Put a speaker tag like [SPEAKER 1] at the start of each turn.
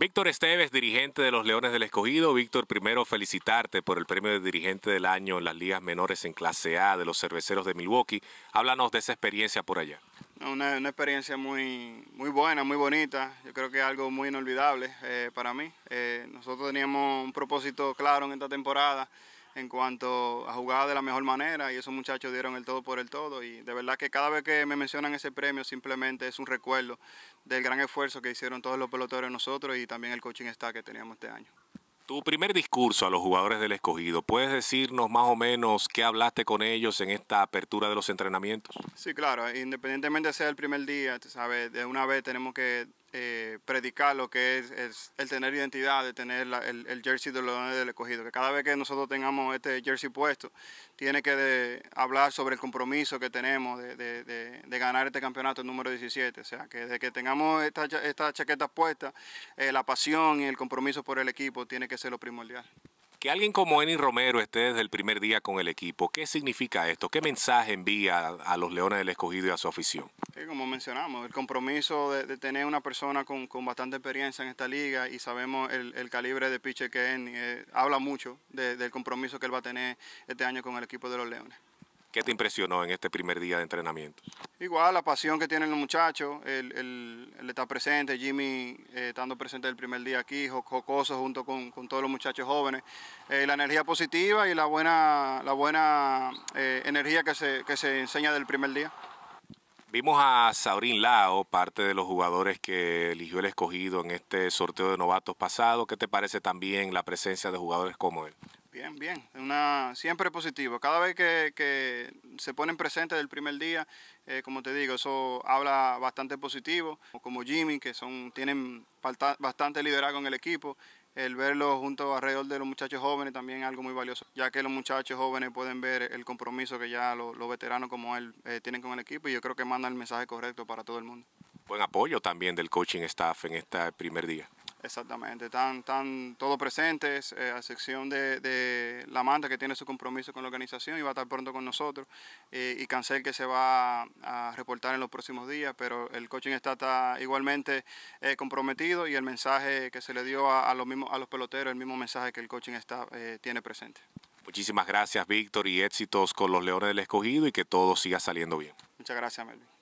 [SPEAKER 1] Víctor Esteves, dirigente de los Leones del Escogido. Víctor, primero felicitarte por el premio de dirigente del año en las ligas menores en clase A de los cerveceros de Milwaukee. Háblanos de esa experiencia por allá.
[SPEAKER 2] Una, experiencia muy, muy buena, muy bonita. Yo creo que es algo muy inolvidable eh, para mí. Eh, nosotros teníamos un propósito claro en esta temporada en cuanto a jugar de la mejor manera y esos muchachos dieron el todo por el todo y de verdad que cada vez que me mencionan ese premio simplemente es un recuerdo del gran esfuerzo que hicieron todos los peloteros nosotros y también el coaching staff que teníamos este año.
[SPEAKER 1] Tu primer discurso a los jugadores del escogido, ¿puedes decirnos más o menos qué hablaste con ellos en esta apertura de los entrenamientos
[SPEAKER 2] Sí, claro, independientemente sea el primer día, sabes, de una vez tenemos que eh, predicar lo que es, el tener identidad, de tener el, jersey de los del escogido. Que cada vez que nosotros tengamos este jersey puesto, tiene que hablar sobre el compromiso que tenemos de, ganar este campeonato número 17. O sea, que desde que tengamos estas esta chaquetas puestas, eh, la pasión y el compromiso por el equipo tiene que ser lo primordial.
[SPEAKER 1] Que alguien como Eni Romero esté desde el primer día con el equipo, ¿qué significa esto? ¿Qué mensaje envía a, los Leones del Escogido y a su afición?
[SPEAKER 2] como mencionamos, el compromiso de, tener una persona con, con, bastante experiencia en esta liga y sabemos el, calibre de pitcher que Eni eh, habla mucho del compromiso que él va a tener este año con el equipo de los Leones.
[SPEAKER 1] ¿Qué te impresionó en este primer día de entrenamiento?
[SPEAKER 2] Igual, la pasión que tienen los muchachos, el, el, presente, Jimmy eh, estando presente el primer día aquí, jocoso junto con, todos los muchachos jóvenes, eh, la energía positiva y la buena, la buena eh, energía que se, que se enseña del primer día.
[SPEAKER 1] Vimos a Saurín Lao, parte de los jugadores que eligió el escogido en este sorteo de novatos pasado. ¿Qué te parece también la presencia de jugadores como él?
[SPEAKER 2] Bien, bien, una, siempre positivo. Cada vez que, se ponen presentes del primer día, eh, como te digo, eso habla bastante positivo. Como Jimmy, que son, tienen bastante liderazgo en el equipo, el verlo junto alrededor de los muchachos jóvenes también es algo muy valioso, ya que los muchachos jóvenes pueden ver el compromiso que ya los, veteranos como él eh, tienen con el equipo y yo creo que manda el mensaje correcto para todo el mundo.
[SPEAKER 1] Buen apoyo también del coaching staff en este primer día.
[SPEAKER 2] Exactamente, están, tan todos presentes, eh, a excepción de, de, la manta que tiene su compromiso con la organización y va a estar pronto con nosotros, eh, y Cancel que se va a reportar en los próximos días, pero el coaching está, igualmente eh, comprometido y el mensaje que se le dio a, los, mismos, a los peloteros, el mismo mensaje que el coaching está, tiene presente.
[SPEAKER 1] Muchísimas gracias Víctor y éxitos con los Leones del Escogido y que todo siga saliendo bien.
[SPEAKER 2] Muchas gracias Melvin.